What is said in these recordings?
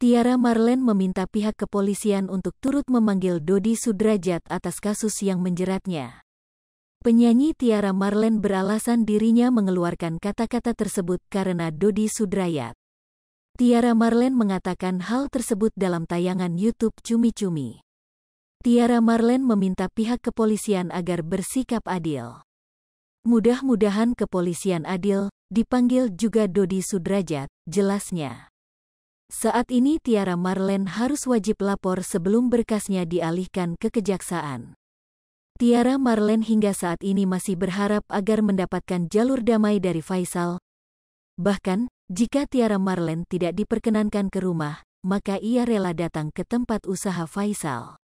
Tiara Marlen meminta pihak kepolisian untuk turut memanggil Dodi Sudrajat atas kasus yang menjeratnya. Penyanyi Tiara Marlen beralasan dirinya mengeluarkan kata-kata tersebut karena Dodi Sudrajat. Tiara Marlen mengatakan hal tersebut dalam tayangan YouTube Cumi Cumi. Tiara Marlen meminta pihak kepolisian agar bersikap adil. Mudah-mudahan kepolisian adil, dipanggil juga Dodi Sudrajat, jelasnya. Saat ini Tiara Marlen harus wajib lapor sebelum berkasnya dialihkan ke kejaksaan. Tiara Marlen hingga saat ini masih berharap agar mendapatkan jalur damai dari Faisal. Bahkan, jika Tiara Marlen tidak diperkenankan ke rumah, maka ia rela datang ke tempat usaha Faisal.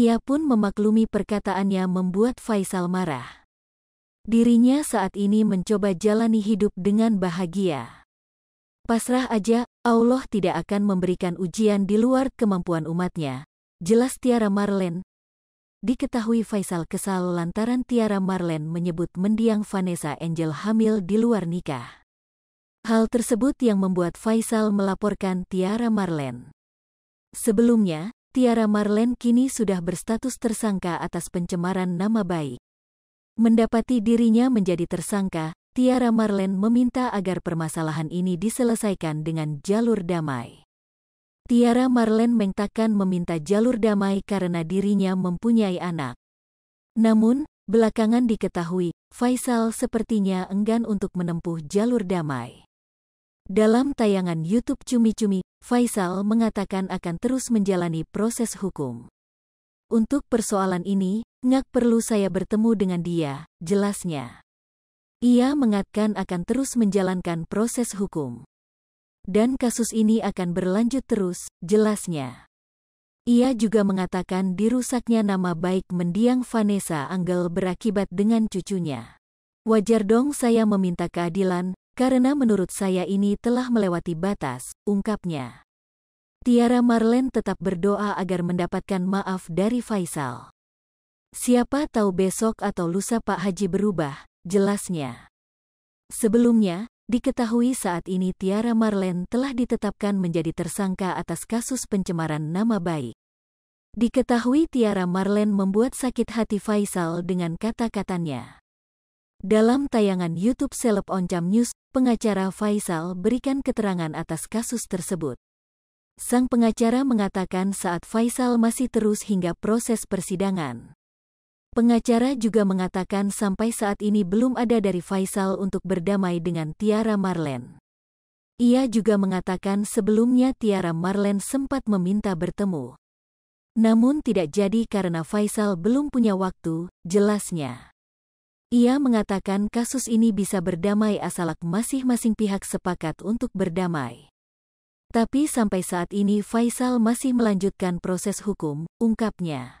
Ia pun memaklumi perkataannya membuat Faisal marah. Dirinya saat ini mencoba jalani hidup dengan bahagia. Pasrah aja, Allah tidak akan memberikan ujian di luar kemampuan umatnya. Jelas Tiara Marlen. Diketahui Faisal kesal lantaran Tiara Marlen menyebut mendiang Vanessa Angel hamil di luar nikah. Hal tersebut yang membuat Faisal melaporkan Tiara Marlen. Sebelumnya, Tiara Marlen kini sudah berstatus tersangka atas pencemaran nama baik. Mendapati dirinya menjadi tersangka, Tiara Marlen meminta agar permasalahan ini diselesaikan dengan jalur damai. Tiara Marlen mengatakan meminta jalur damai karena dirinya mempunyai anak. Namun, belakangan diketahui, Faisal sepertinya enggan untuk menempuh jalur damai. Dalam tayangan YouTube Cumi-Cumi, Faisal mengatakan akan terus menjalani proses hukum. Untuk persoalan ini, ngak perlu saya bertemu dengan dia, jelasnya. Ia mengatakan akan terus menjalankan proses hukum. Dan kasus ini akan berlanjut terus, jelasnya. Ia juga mengatakan dirusaknya nama baik mendiang Vanessa Angel berakibat dengan cucunya. Wajar dong saya meminta keadilan, karena menurut saya ini telah melewati batas, ungkapnya. Tiara Marlen tetap berdoa agar mendapatkan maaf dari Faisal. Siapa tahu besok atau lusa Pak Haji berubah, jelasnya. Sebelumnya, diketahui saat ini Tiara Marlen telah ditetapkan menjadi tersangka atas kasus pencemaran nama baik. Diketahui Tiara Marlen membuat sakit hati Faisal dengan kata-katanya. Dalam tayangan YouTube Seleb Oncam News, pengacara Faisal berikan keterangan atas kasus tersebut. Sang pengacara mengatakan saat Faisal masih terus hingga proses persidangan. Pengacara juga mengatakan sampai saat ini belum ada dari Faisal untuk berdamai dengan Tiara Marlen. Ia juga mengatakan sebelumnya Tiara Marlen sempat meminta bertemu. Namun tidak jadi karena Faisal belum punya waktu, jelasnya. Ia mengatakan kasus ini bisa berdamai asalak masing-masing pihak sepakat untuk berdamai. Tapi sampai saat ini Faisal masih melanjutkan proses hukum, ungkapnya.